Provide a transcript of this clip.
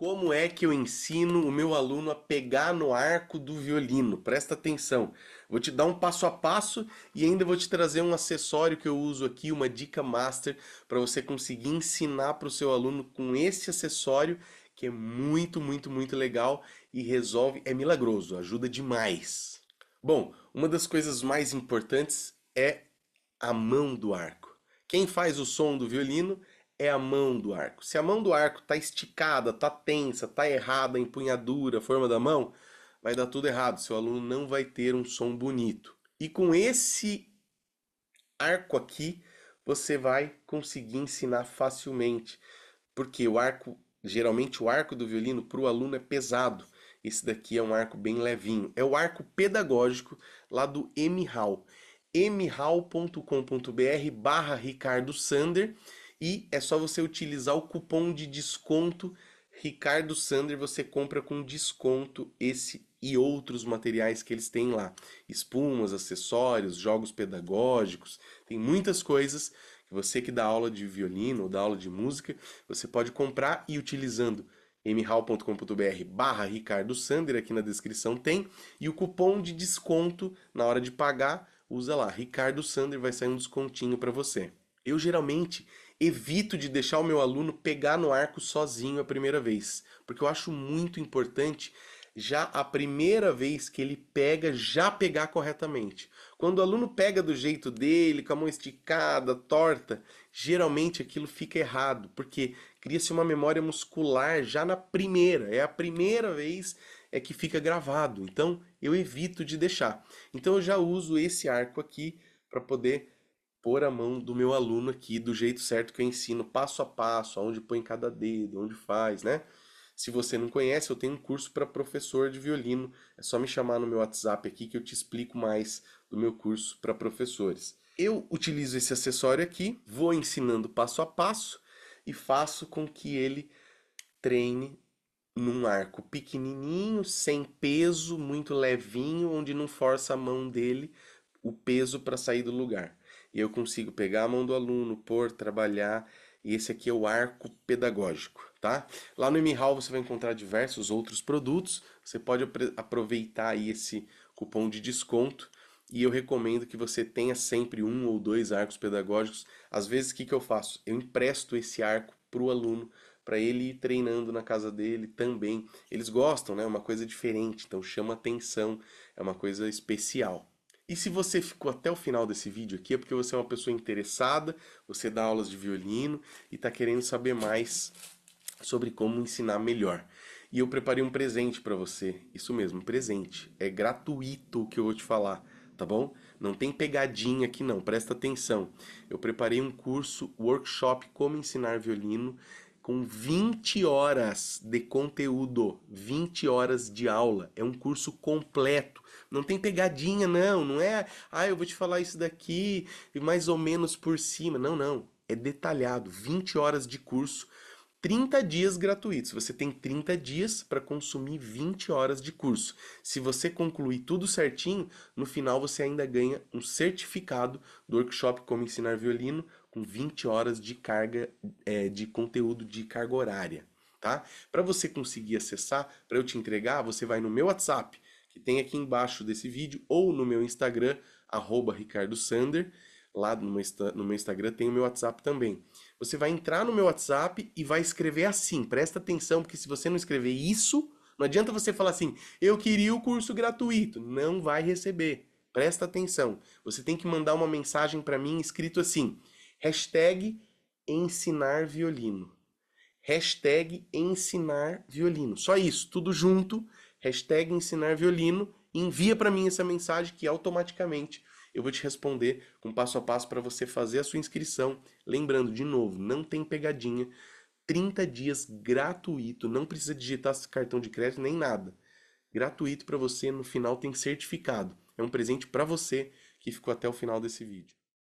Como é que eu ensino o meu aluno a pegar no arco do violino? Presta atenção. Vou te dar um passo a passo e ainda vou te trazer um acessório que eu uso aqui, uma dica master, para você conseguir ensinar para o seu aluno com esse acessório que é muito, muito, muito legal e resolve, é milagroso, ajuda demais. Bom, uma das coisas mais importantes é a mão do arco. Quem faz o som do violino é a mão do arco. Se a mão do arco está esticada, está tensa, está errada, a empunhadura, a forma da mão, vai dar tudo errado. Seu aluno não vai ter um som bonito. E com esse arco aqui, você vai conseguir ensinar facilmente, porque o arco, geralmente o arco do violino para o aluno é pesado. Esse daqui é um arco bem levinho. É o arco pedagógico lá do mhal mhal.com.br barra Ricardo Sander e é só você utilizar o cupom de desconto Ricardo Sander, você compra com desconto esse e outros materiais que eles têm lá. Espumas, acessórios, jogos pedagógicos, tem muitas coisas que você que dá aula de violino ou dá aula de música, você pode comprar e utilizando mhal.com.br barra Ricardo Sander, aqui na descrição tem, e o cupom de desconto na hora de pagar, usa lá, Ricardo Sander, vai sair um descontinho para você. Eu geralmente evito de deixar o meu aluno pegar no arco sozinho a primeira vez, porque eu acho muito importante já a primeira vez que ele pega, já pegar corretamente. Quando o aluno pega do jeito dele, com a mão esticada, torta, geralmente aquilo fica errado, porque cria-se uma memória muscular já na primeira, é a primeira vez é que fica gravado. Então eu evito de deixar. Então eu já uso esse arco aqui para poder pôr a mão do meu aluno aqui do jeito certo que eu ensino, passo a passo, aonde põe cada dedo, onde faz, né? Se você não conhece, eu tenho um curso para professor de violino. É só me chamar no meu WhatsApp aqui que eu te explico mais do meu curso para professores. Eu utilizo esse acessório aqui, vou ensinando passo a passo e faço com que ele treine num arco pequenininho, sem peso, muito levinho, onde não força a mão dele o peso para sair do lugar e eu consigo pegar a mão do aluno, pôr, trabalhar. E esse aqui é o arco pedagógico, tá? Lá no MHAL você vai encontrar diversos outros produtos. Você pode aproveitar aí esse cupom de desconto. E eu recomendo que você tenha sempre um ou dois arcos pedagógicos. Às vezes, o que, que eu faço? Eu empresto esse arco para o aluno, para ele ir treinando na casa dele também. Eles gostam, né? É uma coisa diferente, então chama atenção, é uma coisa especial. E se você ficou até o final desse vídeo aqui, é porque você é uma pessoa interessada, você dá aulas de violino e está querendo saber mais sobre como ensinar melhor. E eu preparei um presente para você. Isso mesmo, um presente. É gratuito o que eu vou te falar, tá bom? Não tem pegadinha aqui não, presta atenção. Eu preparei um curso, workshop como ensinar violino com 20 horas de conteúdo, 20 horas de aula. É um curso completo. Não tem pegadinha, não. Não é, ah, eu vou te falar isso daqui, e mais ou menos por cima. Não, não. É detalhado. 20 horas de curso, 30 dias gratuitos. Você tem 30 dias para consumir 20 horas de curso. Se você concluir tudo certinho, no final você ainda ganha um certificado do workshop Como Ensinar Violino com 20 horas de carga é, de conteúdo de carga horária, tá? Para você conseguir acessar, para eu te entregar, você vai no meu WhatsApp, que tem aqui embaixo desse vídeo, ou no meu Instagram, arroba Ricardo Sander, lá no meu, no meu Instagram tem o meu WhatsApp também. Você vai entrar no meu WhatsApp e vai escrever assim, presta atenção, porque se você não escrever isso, não adianta você falar assim, eu queria o curso gratuito, não vai receber. Presta atenção. Você tem que mandar uma mensagem para mim escrito assim: Hashtag ensinar violino. Hashtag ensinar violino. Só isso, tudo junto. Hashtag ensinar violino. Envia para mim essa mensagem que automaticamente eu vou te responder com passo a passo para você fazer a sua inscrição. Lembrando, de novo, não tem pegadinha. 30 dias gratuito, não precisa digitar cartão de crédito nem nada. Gratuito para você, no final tem certificado. É um presente para você que ficou até o final desse vídeo.